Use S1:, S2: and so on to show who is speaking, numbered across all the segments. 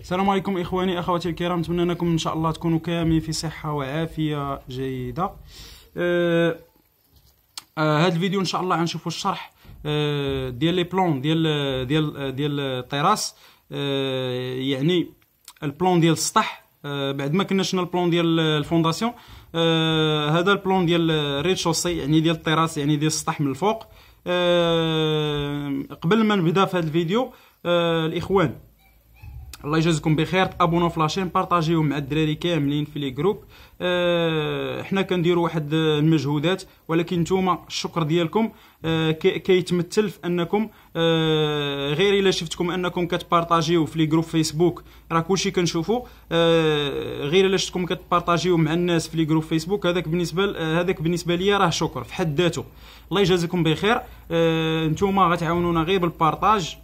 S1: السلام عليكم اخواني اخواتي الكرام نتمنى انكم ان شاء الله تكونوا كاملين في صحه وعافيه جيده آه آه هذا الفيديو ان شاء الله غنشوفوا الشرح آه ديال لي بلون ديال ديال ديال الطراس آه يعني البلون ديال السطح آه بعد ما كنا شفنا البلون ديال الفونداسيون آه هذا البلون ديال ريتشوسي يعني ديال الطراس يعني ديال السطح من الفوق آه قبل ما نبدا في هذا الفيديو آه الاخوان الله يجازيكم بخير تابونوا في لاشين بارطاجيو مع الدراري كاملين في لي جروب آه، حنا كنديروا واحد المجهودات ولكن نتوما الشكر ديالكم آه، كيتمثل في انكم آه، غير الا شفتكم انكم كتبارطاجيو في لي جروب فيسبوك راه كلشي كنشوفو غير الا شفتكم كتبارطاجيو مع الناس في لي جروب فيسبوك هذاك بالنسبه هذاك بالنسبه ليا راه شكر في حد ذاته الله يجازيكم بخير نتوما غتعاونونا غير بالبارطاج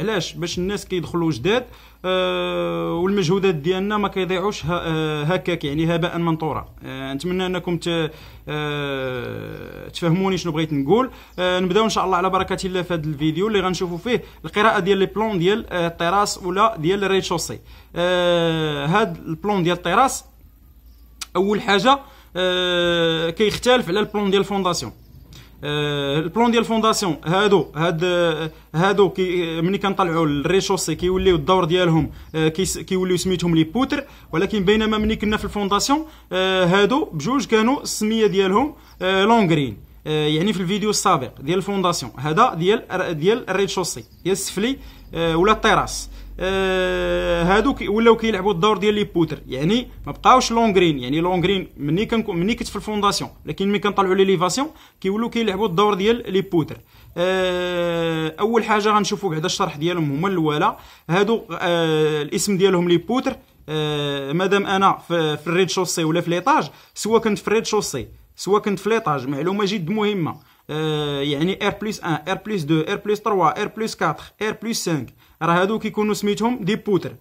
S1: علاش باش الناس كيدخلوا جداد آه، والمجهودات ديالنا ما كيضيعوش آه، هكاك يعني هباء منطورا آه، نتمنى انكم تفهموني شنو بغيت نقول نبداو ان شاء الله على بركه الله في هذا الفيديو اللي غنشوفوا فيه القراءه ديال لي بلون ديال الطراس ولا ديال الريتشوسي هاد البلون ديال الطراس اول حاجه كيختلف على البلون ديال الفونداسيون آه، البلون ديال الفونداسيون هادو هاد آه، هادو كي آه، ملي كنطلعوا الريشوسي كيوليو الدور ديالهم كيوليو سميتهم لي بوتر ولكن بينما ملي كنا في الفونداسيون هادو بجوج كانوا السميه ديالهم لونغرين يعني في الفيديو السابق ديال الفونداسيون هذا ديال ديال الريشوسي ديال السفلي ولا التيراس آه هادو ولاو كيلعبوا الدور ديال لي بوتر يعني ما بقاوش لونغرين يعني لونغرين مني كنكون مني كنت في الفونداسيون لكن ملي كنطلعوا لي ليفاسيون كيولوا كيلعبوا الدور ديال لي بوتر آه اول حاجه غنشوفوا بعدا الشرح ديالهم هما الاولى هادو آه الاسم ديالهم لي بوتر آه مادام انا في, في الريد شوسي ولا في ليطاج سواء كنت في الريد شوسي سواء كنت في ليطاج معلومه جد مهمه Euh, يعني ار بلس 1 ار بلس 2 ار بلس 3 ار بلس 4 ار بلس 5 راه هادو كيكونوا سميتهم دي بوتر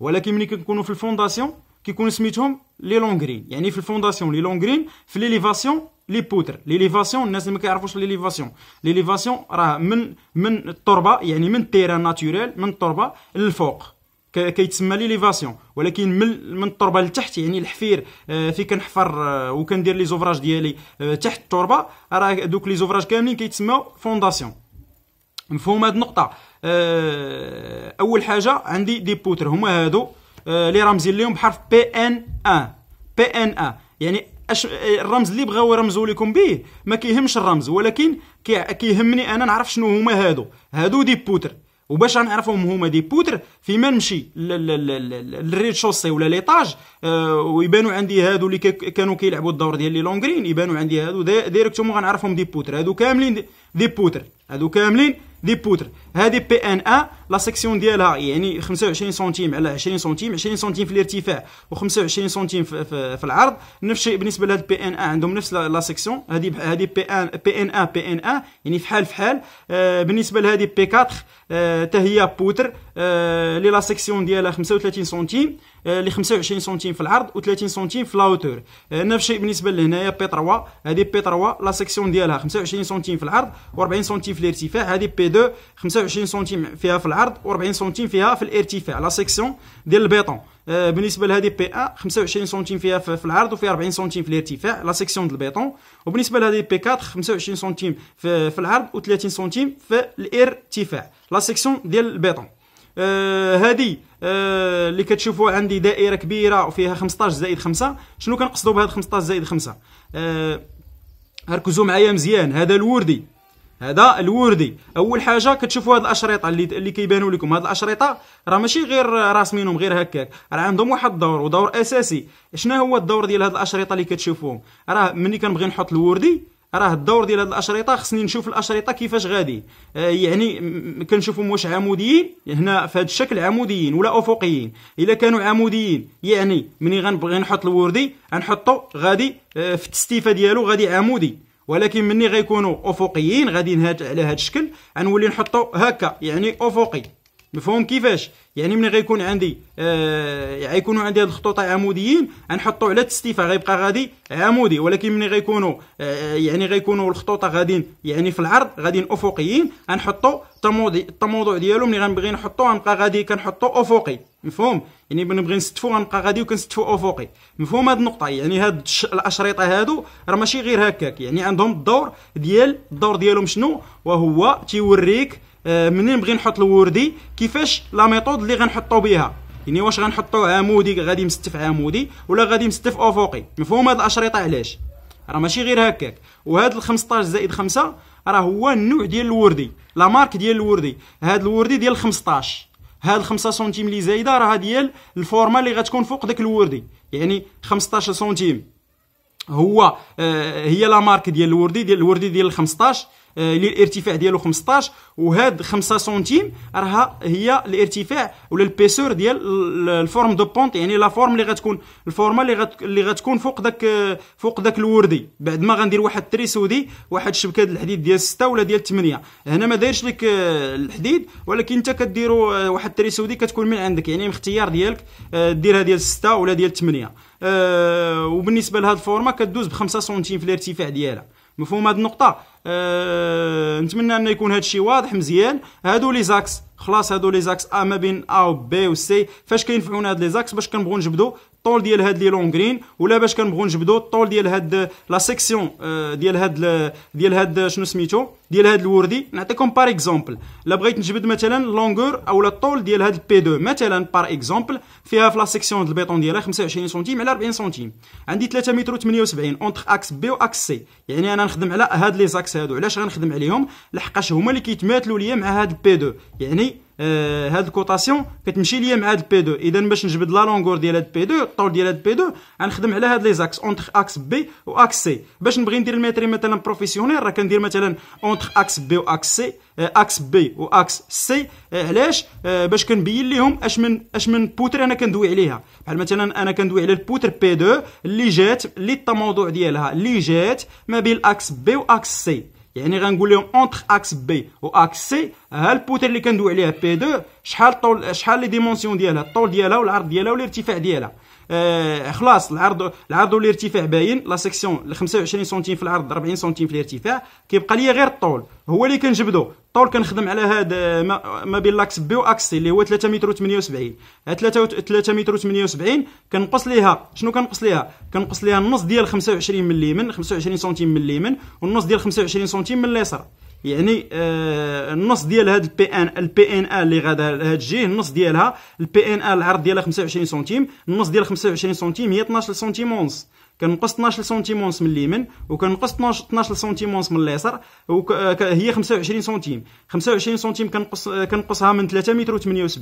S1: ولكن ملي كنكونوا في الفونداسيون كيكون سميتهم لي لونغرين يعني في الفونداسيون لي لونغرين في ليليفاسيون لي بوتر ليليفاسيون الناس اللي ما كيعرفوش ليليفاسيون ليليفاسيون راه من من التربه يعني من التيران ناتوريل من التربه للفوق كيتسمى ليليفاسيون ولكن من من التربه لتحت يعني الحفير آه، في كنحفر آه، وكندير لي زوفراج ديالي آه، تحت التربه راه دوك لي زوفراج كاملين كيتسموا فونداسيون مفهوم هاد النقطه اول حاجه عندي دي بوتر هما هادو لي رمزين ليهم بحرف بي ان ان بي ان ان يعني أش... الرمز اللي بغاو يرمزوا لكم به ما كيهمش الرمز ولكن كيهمني انا نعرف شنو هما هادو هادو دي بوتر وباش غنعرفهم هما دي بودر فيما نمشي للريد شوسي ولا ليطاج آه ويبانو عندي هادو اللي كانوا كيلعبوا الدور ديال لي لونغرين يبانو عندي هادو دايركتومون غنعرفهم دي بودر هادو كاملين دي بوتر هادو كاملين دي بوتر هادي بي ان ا لا سيكسيون ديالها يعني 25 سنتيم على 20 سنتيم 20 سنتيم في الارتفاع و25 سنتيم في, في, في العرض نفس الشيء بالنسبه لهاد بي ان ا عندهم نفس لا سيكسيون هادي هادي بي ان بي ان ا بي ان ا يعني في حال في حال آه بالنسبه لهادي بي 4 حتى آه هي بوتر آه لي لا سيكسيون ديالها 35 سنتيم اللي آه، 25 سنتيم في العرض و30 سنتيم في لاوتور آه، نفس الشيء بالنسبه لهنايا بي 3 هذه بي 3 لا سيكسيون ديالها 25 سنتيم في العرض و40 سنتيم في الارتفاع هذه بي 2 25 سنتيم فيها في العرض و40 سنتيم فيها في الارتفاع لا سيكسيون ديال البيطون آه، بالنسبه لهذه بي 1 25 سنتيم فيها في العرض وفيها 40 سنتيم في الارتفاع لا سيكسيون ديال البيطون وبالنسبه لهذه بي 4 25 سنتيم في العرض و30 سنتيم في الارتفاع لا سيكسيون ديال البيطون هذه آه، آه، اللي كتشوفوا عندي دائره كبيره وفيها 15 زائد 5 شنو كنقصدوا بهذا 15 زائد 5 آه، ركزوا معايا مزيان هذا الوردي هذا الوردي اول حاجه كتشوفوا هاد الاشرطه اللي اللي كيبانوا لكم هاد الاشرطه راه ماشي غير راسمينهم غير هكاك راه عندهم واحد الدور ودور اساسي شنو هو الدور ديال هاد الاشرطه اللي كتشوفوهم راه ملي كنبغي نحط الوردي راه الدور ديال هاد الاشرطه خصني نشوف الاشرطه كيفاش غادي آه، يعني كنشوفهم واش عموديين هنا في هذا الشكل عموديين ولا افقيين الا كانوا عموديين يعني ملي غنبغي نحط الوردي غنحطو غادي آه، في التستيفه ديالو غادي عمودي ولكن ملي غيكونوا افقيين غادي على هذا الشكل غنولي نحطو هكا يعني افقي مفهوم كيفاش يعني ملي غيكون عندي آه غيكونوا عندي هاد الخطوط عموديين غنحطوا على تستيفا غيبقى غادي عمودي ولكن ملي غيكونوا آه يعني غيكونوا الخطوط غاديين يعني في العرض غاديين افقيين غنحطوا التموضع ديالو ملي غنبغي نحطو غنبقى غادي كنحطو افقي مفهوم يعني ملي نبغي نستفو غنبقى غادي وكنستفو افقي مفهوم هاد النقطه يعني هاد الاشرطه هادو راه ماشي غير هكاك يعني عندهم الدور ديال الدور ديالهم شنو وهو تيوريك آه، منين نبغي نحط الوردي كيفاش لا ميثود اللي غنحطو بها يعني واش غنحطو عمودي غادي مستف عمودي ولا غادي مستف افقي مفهوم هاد الاشرطه علاش راه ماشي غير هكاك وهاد ال 15 زائد 5 راه هو النوع ديال الوردي لا مارك ديال الوردي هاد الوردي ديال 15 هاد 5 سنتيم اللي زايده راه ديال الفورما اللي غتكون فوق داك الوردي يعني 15 سنتيم هو آه هي لا مارك ديال الوردي ديال الوردي ديال 15 آه، للارتفاع ديالو 15 وهاد 5 سنتيم راها هي الارتفاع ولا البيسور ديال الفورم دو بونت يعني لا فورم اللي غتكون الفورمه اللي غت اللي غتكون فوق داك فوق داك الوردي بعد ما غندير واحد التري سودي واحد شبكه الحديد ديال 6 ولا ديال 8 هنا ما دايرش لك آه، الحديد ولكن انت كديروا آه، واحد التري سودي كتكون من عندك يعني من اختيار ديالك ديرها ديال 6 ولا ديال 8 وبالنسبه لهاد الفورمه كدوز ب 5 سنتيم في الارتفاع ديالها مفهوم هذه النقطه أه... نتمنى انه يكون هذا الشيء واضح مزيان هادو لي زاكس خلاص هادو لي زاكس ا ما بين ا و بي و سي فاش كينفعونا هاد لي زاكس باش كنبغيو نجبدو الطول ديال هاد لي لونغرين ولا باش كنبغوا نجبدوا الطول ديال هاد لا سيكسيون آه، ديال هاد ديال هاد شنو سميتو ديال هاد الوردي نعطيكم بار اكزومبل الا بغيت نجبد مثلا لونغور او الطول ديال هاد البي 2 مثلا بار اكزومبل فيها في لا سيكسيون ديال البيطون ديالها 25 سنتيم على 40 سنتيم عندي 3 متر و78 اونتر اكس بي واكس سي يعني انا نخدم على هاد لي زاكس هادو علاش غنخدم عليهم لحقاش هما اللي كيتماثلوا ليا مع هاد البي 2 يعني هاد الكوطاسيون كتمشي ليا مع هاد البي 2 اذا باش نجبد لا لونغور ديال هاد بي 2 الطول ديال هاد بي 2 غنخدم على هاد لي زاكس اونتر اكس بي واكس سي باش نبغي ندير الميتري مثلا بروفيسيونيل راه كندير مثلا اونتر اكس بي واكس سي اكس بي واكس سي علاش باش كنبين لهم اش من اش من بوتر انا كندوي عليها بحال مثلا انا كندوي على البوتر بي 2 اللي جات اللي التموضوع ديالها اللي جات ما بين اكس بي واكس سي يعني غنقول لهم اونتر اكس بي واكس سي ها البوتير اللي كندوي عليها بي 2 شحال طول شحال لي ديمونسيون ديالها الطول ديالها والعرض ديالها والارتفاع ديالها آه خلاص العرض العرض والارتفاع باين لا سيكسيون 25 سنتيم في العرض 40 سنتيم في الارتفاع كيبقى ليا غير الطول هو اللي كنجبدو الطول كنخدم على هذا آه، ما بين لاكس بي واكس اللي هو 3 متر و78 3 3 متر و78 كنقص ليها شنو كنقص ليها كنقص ليها النص ديال 25 من اليمين 25 سنتيم من اليمين والنص ديال 25 سنتيم من اليسار يعني آه، النص ديال هاد البي ان البي ان ال اللي غادا لهاد الجيه النص ديالها البي ان ال العرض ديالها 25 سنتيم النص ديال 25 سنتيم هي 12 سنتيم ونص كنقص 12 سنتيم ونص من اليمين وكنقص 12 سنتيم ونص من اليسار هي 25 سنتيم 25 سنتيم كنقص كنقصها من 3 متر و78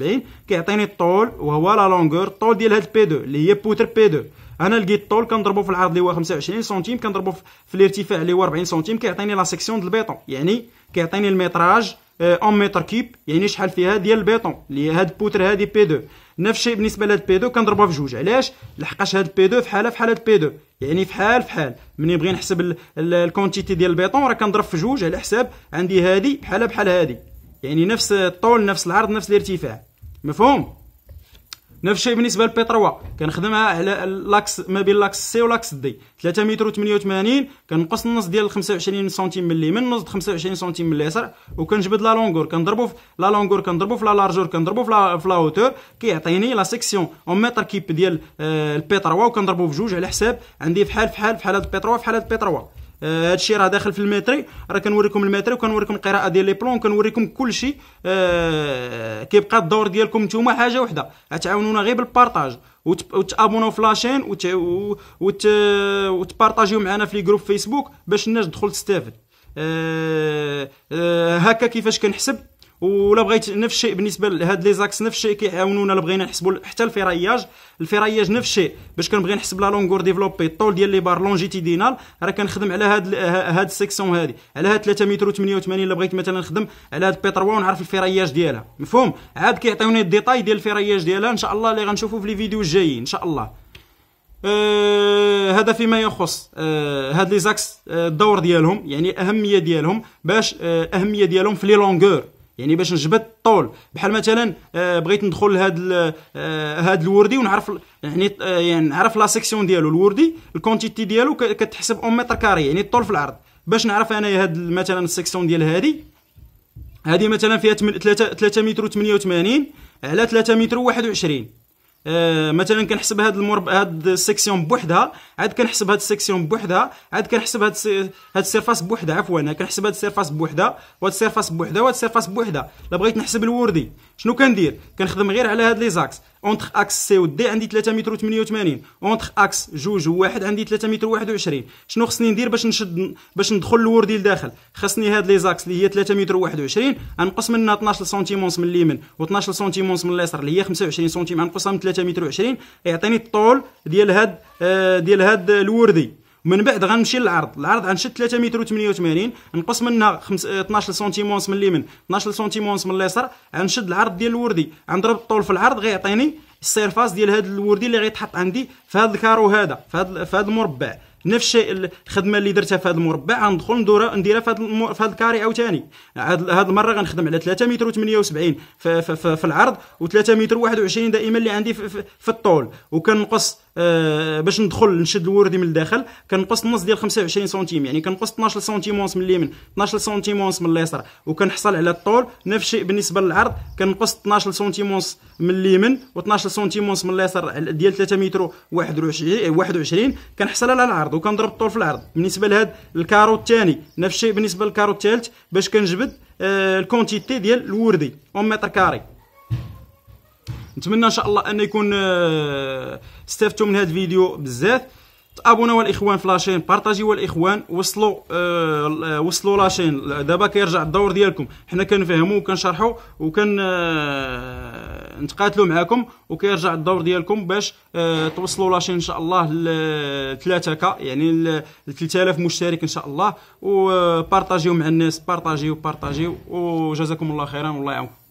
S1: كيعطيني الطول وهو لا لونغور الطول ديال هاد البي 2 اللي هي بوتر بي 2 انا لقيت الطول كنضربو في العرض اللي هو 25 سنتيم كنضربو في الارتفاع اللي هو 40 سنتيم كيعطيني لا سيكسيون ديال البيطون يعني كيعطيني الميتراج اون آه، متر كيب يعني شحال فيها ديال البيطون اللي هاد البوتر هادي بي 2 نفس الشيء بالنسبه لهاد بي 2 كنضربها في جوج علاش لحقاش هاد بي 2 فحالها فحال هاد بي 2 يعني فحال فحال ملي بغي نحسب الكونتيتي ديال البيطون راه كنضرب في جوج على حساب عندي هادي بحالها بحال هادي يعني نفس الطول نفس العرض نفس الارتفاع مفهوم نفس الشيء بالنسبه للبي 3 كنخدمها على لاكس ما بين لاكس سي ولاكس دي 3 متر و88 كنقص النص ديال 25 سنتيم من اليمين نص 25 سنتيم من اليسار وكنجبد لا لونغور كنضربو في لا لونغور كنضربو في لا لارجور كنضربو في لا في لا هوتور كيعطيني لا سيكسيون اون متر كيب ديال آه، البي 3 وكنضربو في جوج على حساب عندي في حال فحال فحال فحال هاد البي 3 فحال هاد البي 3 آه، هادشي راه داخل في الميتري راه كنوريكم الميتري وكنوريكم القراءه ديال لي بلون وكنوريكم كلشي آه، كيبقى الدور ديالكم نتوما حاجه وحده غتعاونونا غير بالبارطاج وتابوناو في لاشين وت... وت... وتبارطاجيو معنا في لي جروب فيسبوك باش الناس تدخل تستافد آه، هكا كيفاش كنحسب ولا بغيت نفس الشيء بالنسبه لهاد لي زاكس نفس الشيء كيعاونونا الا بغينا نحسبوا حتى الفراياج الفراياج نفس الشيء باش كنبغي نحسب لا لونغور ديفلوبي الطول ديال لي بار لونجيتيدينال راه كنخدم على هاد هاد السيكسيون هادي على هاد 3 متر و88 الا بغيت مثلا نخدم على هاد بي 3 ونعرف الفراياج ديالها مفهوم عاد كيعطيوني الديتاي ديال الفراياج ديالها ان شاء الله اللي غنشوفوا في لي فيديو الجايين ان شاء الله آه هذا فيما يخص آه هاد لي زاكس آه الدور ديالهم يعني الاهميه ديالهم باش آه الاهميه ديالهم في لي لونغور يعني باش نجبد الطول بحال مثلا آه، بغيت ندخل لهاد آه، هاد الوردي ونعرف يعني آه، يعني نعرف لا سيكسيون ديالو الوردي الكونتيتي ديالو كتحسب اون متر كاري يعني الطول في العرض باش نعرف انا هاد مثلا السيكسيون ديال هادي هادي مثلا فيها 3 3 متر و 88 على 3 متر و 21 آه مثلا كنحسب هاد المربع هاد السيكسيون بوحدها عاد كنحسب هاد السيكسيون بوحدها عاد كنحسب هاد هاد السيرفاس بوحدها عفوا كنحسب هاد السيرفاس بوحدها وهاد السيرفاس بوحدها وهاد السيرفاس بوحدها الا بغيت نحسب الوردي شنو كندير كنخدم غير على هاد لي زاكس اونتر اكس سي و دي عندي 3 متر و88 اونتر اكس جوج وواحد عندي 3 متر و21 شنو خصني ندير باش نشد باش ندخل الوردي لداخل خصني هاد لي زاكس اللي هي 3 متر و21 غنقص منها 12 سنتيمونس من اليمين و12 سنتيمونس من اليسار اللي هي 25 سنتيم غنقصها من 3 متر و20 يعطيني الطول ديال هاد آه، ديال هاد الوردي من بعد غنمشي للعرض العرض غنشد 3 متر و88 نقص منها 12 سنتيم ونص من اليمين 12 سنتيم ونص من اليسار غنشد العرض ديال الوردي غنضرب الطول في العرض غيعطيني السيرفاس ديال هذا الوردي اللي غيتحط عندي في هذا الكارو هذا في هذا في هذا المربع نفس الشيء الخدمه اللي درتها في هذا المربع غندخل ندورها نديرها في هذا في هذا الكاري عاوتاني هذه المره غنخدم على 3 متر و78 في, في, في, في العرض و3 متر و21 دائما اللي عندي في, في, في الطول وكنقص آه باش ندخل نشد الوردي من الداخل كنقص النص ديال 25 سنتيم يعني كنقص 12 سنتيم ونص من اليمين 12 سنتيم ونص من اليسار وكنحصل على الطول نفس الشيء بالنسبه للعرض كنقص 12 سنتيم ونص من اليمين و12 سنتيم ونص من اليسار ديال 3 متر 21 21 كنحصل على العرض وكنضرب الطول في العرض بالنسبه لهذا الكارو الثاني نفس الشيء بالنسبه للكارو الثالث باش كنجبد آه الكونتيتي ديال الوردي اون متر كاري نتمنى ان شاء الله ان يكون آه استفدتوا من هذا الفيديو بزاف تابوناو الاخوان في لاشين بارطاجيو الاخوان وصلوا آه،, آه وصلوا لاشين دابا كيرجع الدور ديالكم حنا كنفهموا وكنشرحوا وكن آه نتقاتلوا معاكم وكيرجع الدور ديالكم باش آه توصلوا لاشين ان شاء الله ل 3 ك يعني ل 3000 مشترك ان شاء الله وبارطاجيو آه، مع الناس بارطاجيو بارطاجيو وجزاكم الله خيرا والله يعاونكم